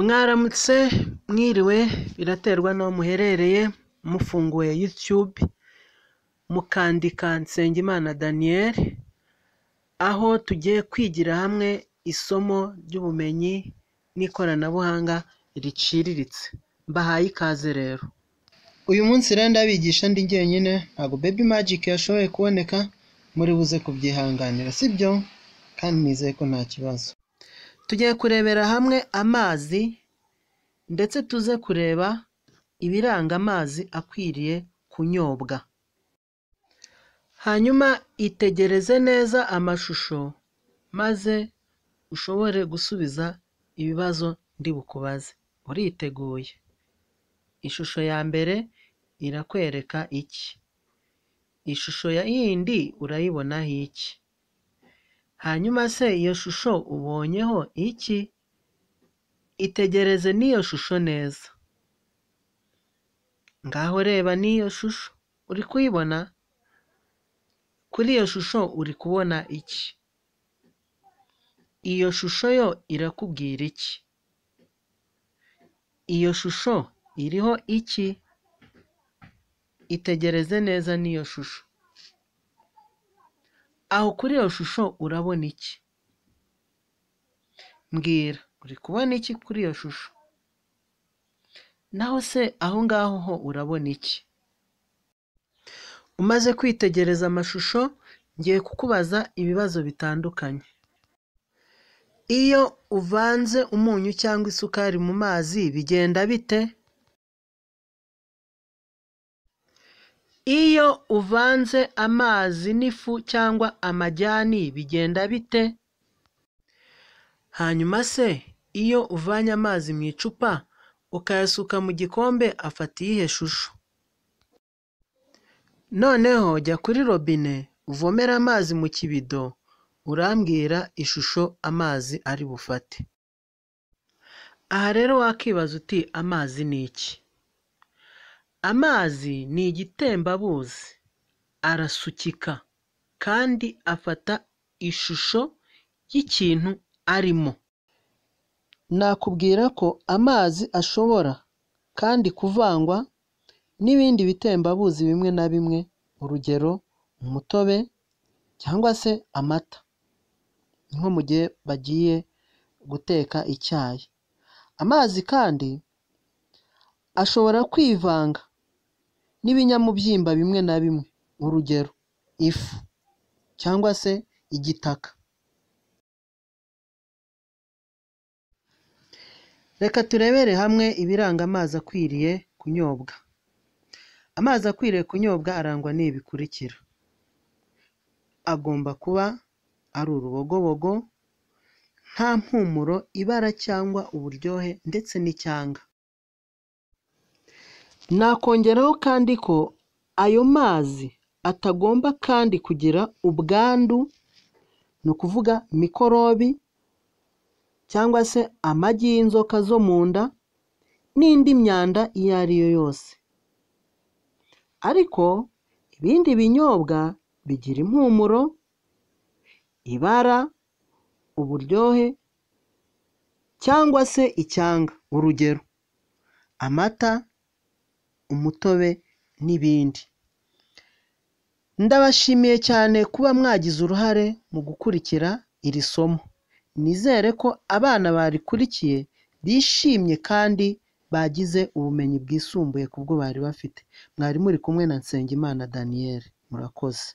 Mwaramutse mwiriwe biraterwa n'aho muherereye mufunguye youtube mukandika Nsengimana Daniel aho tugiye kwigira hamwe isomo ry'ubumenyi n'ikoranabuhanga riciriritse mbahaye ikaze rero uyu munsi rero ndabigisha ndi jyenyine ntabwo baby magic yashoboye kuboneka muri buze kubyihanganira sibyo kandi nizeye ko nta kibazo tugiye kurebera hamwe amazi ndetse tuze kureba ibiranga amazi akwiriye kunyobwa hanyuma itegereze neza amashusho maze ushobore gusubiza ibibazo ndi bukubaze uriteguye ishusho ya mbere irakwereka iki ishusho ya yindi urayibonaho iki hanyuma se iyo shusho ubonyeho iki itegereze n'iyo shusho neza ngaho reba n'iyo shusho uri kuyibona kuri iyo shusho uri kubona iki iyo shusho yo irakubwira iki iyo shusho iriho iki itegereze neza n'iyo shusho Aho kuri iyo shusho urabona iki? Mbwira uri kubona iki kuri iyo shusho? Naho se aho ngaho ho urabona iki? Umaze kwitegereza amashusho ngiye kukubaza ibibazo bitandukanye. Iyo uvanze umunyu cyangwa isukari mu mazi bigenda bite? Iyo uvanze amazi n'ifu cyangwa amajyani bigenda bite? Hanyuma se iyo uvanye amazi mu icupa ukayasuka mu gikombe afata iyihe shusho? Noneho jya kuri robine uvomere amazi mu kibido urambwira ishusho amazi ari bufate. Aha rero wakibaza uti amazi ni iki? amazi ni igitembabuzi arasukika kandi afata ishusho yikintu arimo. Nakubwira ko amazi ashobora kandi kuvangwa n'ibindi bitembabuzi bimwe na bimwe, urugero umutobe cyangwa se amata, nko mu gihe bagiye guteka icyayi. Amazi kandi ashobora kwivanga n'ibinyamubyimba bimwe na bimwe urugero ifu cyangwa se igitaka reka turebere hamwe ibiranga amazi akwiriye kunyobwa amazi akwiriye kunyobwa arangwa n’ibikurikira. agomba kuba ari urubogobogo nta mpumuro ibara cyangwa uburyohe ndetse n'icyanga Nakongeraho kandi ko ayo mazi atagomba kandi kugira ubwandu, ni ukuvuga mikorobi cyangwa se amagi y'inzoka zo mu nda n'indi myanda iyo ari yo yose. Ariko ibindi binyobwa bigira impumuro, ibara, uburyohe cyangwa se icyanga. Urugero amata, umutobe n'ibindi ndabashimiye cyane kuba mwagize uruhare mu gukurikira iri somo nizere ko abana barikurikiye bishimye kandi bagize ubumenyi bwisumbuye ku bwo bari bafite mwari muri kumwe na Nsengimana Daniel murakoze